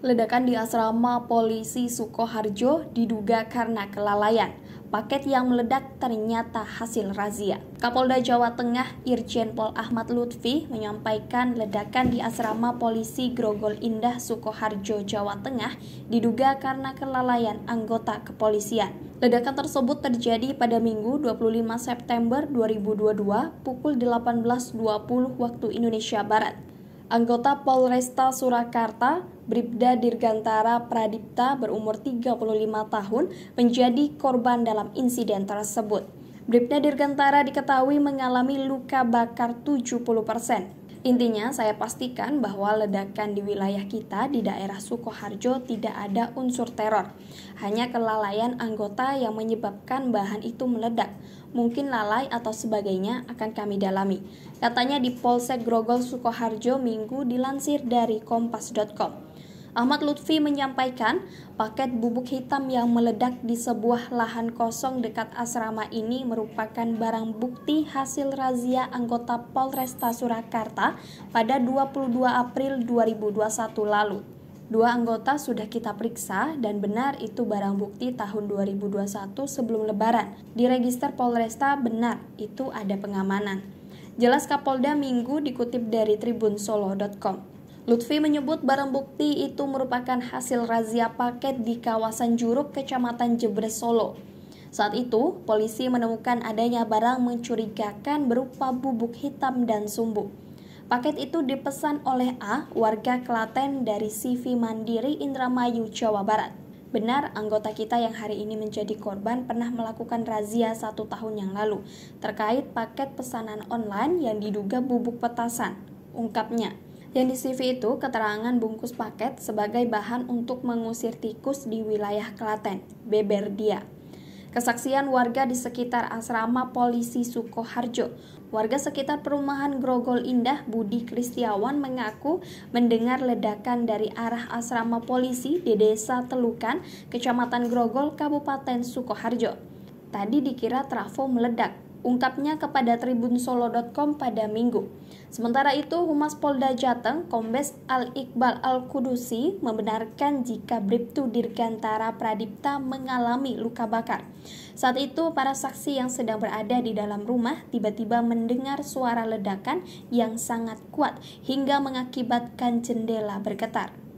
Ledakan di asrama polisi Sukoharjo diduga karena kelalaian. Paket yang meledak ternyata hasil razia. Kapolda Jawa Tengah Irjen Pol Ahmad Lutfi menyampaikan ledakan di asrama polisi Grogol Indah Sukoharjo Jawa Tengah diduga karena kelalaian anggota kepolisian. Ledakan tersebut terjadi pada Minggu 25 September 2022 pukul 18.20 waktu Indonesia Barat. Anggota Polresta Surakarta, Bribda Dirgantara Pradipta berumur 35 tahun menjadi korban dalam insiden tersebut. Bribda Dirgantara diketahui mengalami luka bakar 70 persen Intinya, saya pastikan bahwa ledakan di wilayah kita di daerah Sukoharjo tidak ada unsur teror. Hanya kelalaian anggota yang menyebabkan bahan itu meledak. Mungkin lalai atau sebagainya akan kami dalami. Katanya di Polsek Grogol Sukoharjo Minggu dilansir dari kompas.com. Ahmad Lutfi menyampaikan, paket bubuk hitam yang meledak di sebuah lahan kosong dekat asrama ini merupakan barang bukti hasil razia anggota Polresta Surakarta pada 22 April 2021 lalu. Dua anggota sudah kita periksa dan benar itu barang bukti tahun 2021 sebelum lebaran. Di register Polresta benar itu ada pengamanan. Jelas Kapolda Minggu dikutip dari tribunsolo.com. Lutfi menyebut barang bukti itu merupakan hasil razia paket di kawasan Juruk, Kecamatan Jebres, Solo. Saat itu, polisi menemukan adanya barang mencurigakan berupa bubuk hitam dan sumbu. Paket itu dipesan oleh A, warga Klaten dari CV Mandiri Indramayu, Jawa Barat. Benar, anggota kita yang hari ini menjadi korban pernah melakukan razia satu tahun yang lalu terkait paket pesanan online yang diduga bubuk petasan, ungkapnya. Yang di CV itu keterangan bungkus paket sebagai bahan untuk mengusir tikus di wilayah Klaten, Beberdia. Kesaksian warga di sekitar asrama polisi Sukoharjo. Warga sekitar perumahan Grogol Indah, Budi Kristiawan mengaku mendengar ledakan dari arah asrama polisi di desa Telukan, kecamatan Grogol, Kabupaten Sukoharjo. Tadi dikira trafo meledak, ungkapnya kepada tribun solo.com pada minggu. Sementara itu, Humas Polda Jateng, Kombes Al-Iqbal Al-Kudusi, membenarkan jika Bribtu Dirgantara Pradipta mengalami luka bakar. Saat itu, para saksi yang sedang berada di dalam rumah tiba-tiba mendengar suara ledakan yang sangat kuat hingga mengakibatkan jendela bergetar.